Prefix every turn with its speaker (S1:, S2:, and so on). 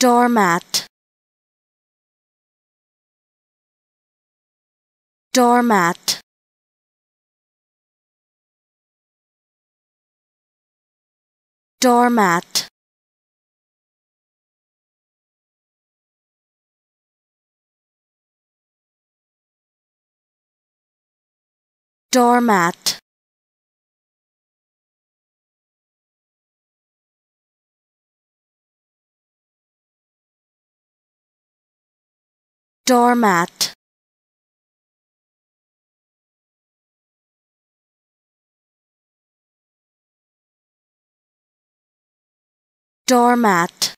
S1: doormat doormat doormat doormat doormat doormat